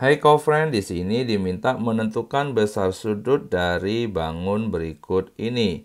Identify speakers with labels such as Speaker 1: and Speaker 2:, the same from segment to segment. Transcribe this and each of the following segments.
Speaker 1: Hai hey, friend, di sini diminta menentukan besar sudut dari bangun berikut ini.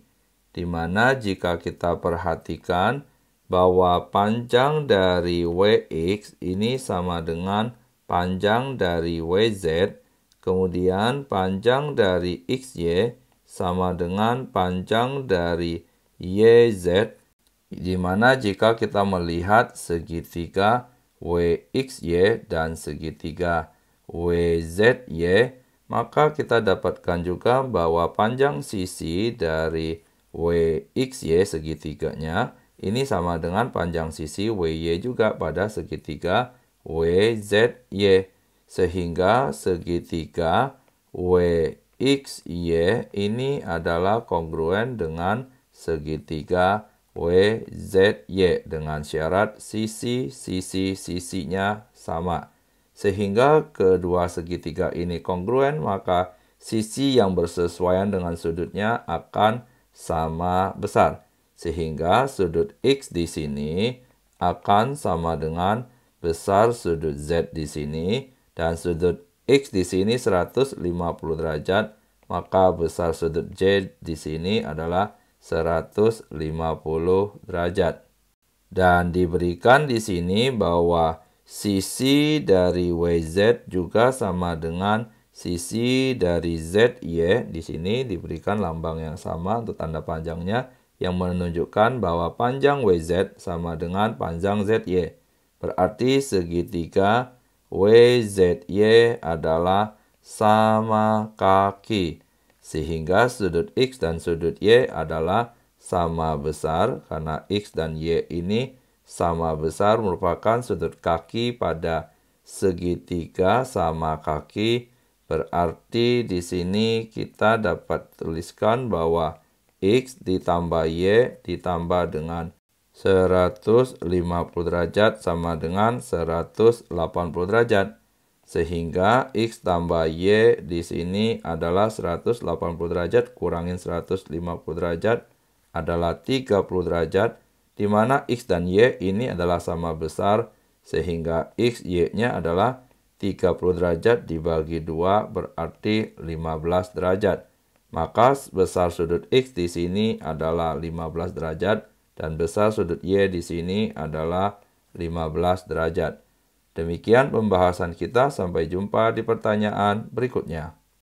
Speaker 1: Di mana jika kita perhatikan bahwa panjang dari WX ini sama dengan panjang dari WZ, kemudian panjang dari XY sama dengan panjang dari YZ, di mana jika kita melihat segitiga WXY dan segitiga WZY, maka kita dapatkan juga bahwa panjang sisi dari WXY segitiganya ini sama dengan panjang sisi WY juga pada segitiga WZY. Sehingga segitiga WXY ini adalah kongruen dengan segitiga WZY dengan syarat sisi-sisi-sisinya sama. Sehingga kedua segitiga ini kongruen, maka sisi yang bersesuaian dengan sudutnya akan sama besar. Sehingga sudut X di sini akan sama dengan besar sudut Z di sini dan sudut X di sini 150 derajat, maka besar sudut J di sini adalah 150 derajat. Dan diberikan di sini bahwa Sisi dari wz juga sama dengan sisi dari ZY di sini diberikan lambang yang sama untuk tanda panjangnya yang menunjukkan bahwa panjang WZ sama dengan panjang ZY. Berarti segitiga WZY adalah sama kaki. Sehingga sudut X dan sudut Y adalah sama besar karena X dan Y ini sama besar merupakan sudut kaki pada segitiga sama kaki. Berarti di sini kita dapat tuliskan bahwa X ditambah Y ditambah dengan 150 derajat sama dengan 180 derajat. Sehingga X tambah Y di sini adalah 180 derajat kurangin 150 derajat adalah 30 derajat di mana X dan Y ini adalah sama besar, sehingga X, Y-nya adalah 30 derajat dibagi 2 berarti 15 derajat. Maka besar sudut X di sini adalah 15 derajat dan besar sudut Y di sini adalah 15 derajat. Demikian pembahasan kita, sampai jumpa di pertanyaan berikutnya.